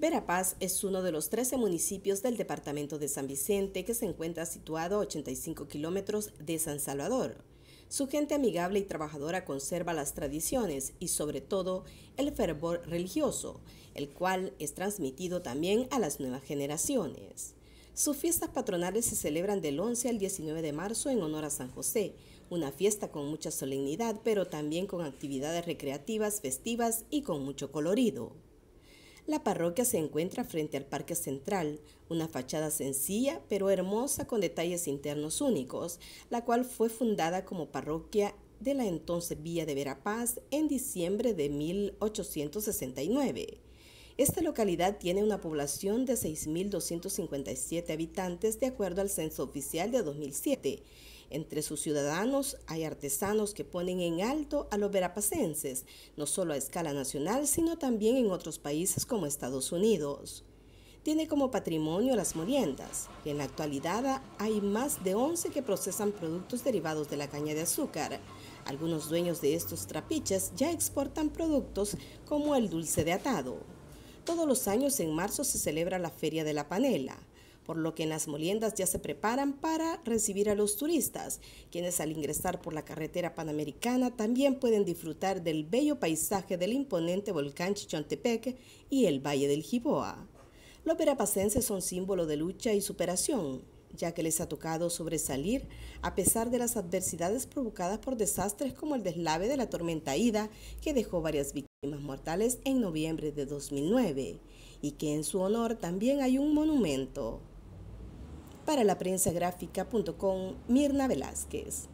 Verapaz es uno de los 13 municipios del departamento de San Vicente que se encuentra situado a 85 kilómetros de San Salvador. Su gente amigable y trabajadora conserva las tradiciones y sobre todo el fervor religioso, el cual es transmitido también a las nuevas generaciones. Sus fiestas patronales se celebran del 11 al 19 de marzo en honor a San José, una fiesta con mucha solemnidad pero también con actividades recreativas, festivas y con mucho colorido. La parroquia se encuentra frente al Parque Central, una fachada sencilla pero hermosa con detalles internos únicos, la cual fue fundada como parroquia de la entonces Villa de Verapaz en diciembre de 1869. Esta localidad tiene una población de 6.257 habitantes de acuerdo al censo oficial de 2007. Entre sus ciudadanos hay artesanos que ponen en alto a los verapacenses, no solo a escala nacional, sino también en otros países como Estados Unidos. Tiene como patrimonio las moliendas, que en la actualidad hay más de 11 que procesan productos derivados de la caña de azúcar. Algunos dueños de estos trapiches ya exportan productos como el dulce de atado. Todos los años en marzo se celebra la Feria de la Panela, por lo que en las moliendas ya se preparan para recibir a los turistas, quienes al ingresar por la carretera panamericana también pueden disfrutar del bello paisaje del imponente volcán Chichontepec y el Valle del Jiboa. Los verapacenses son símbolo de lucha y superación, ya que les ha tocado sobresalir a pesar de las adversidades provocadas por desastres como el deslave de la tormenta Ida, que dejó varias víctimas mortales en noviembre de 2009 y que en su honor también hay un monumento. Para la prensa gráfica.com, Mirna Velázquez.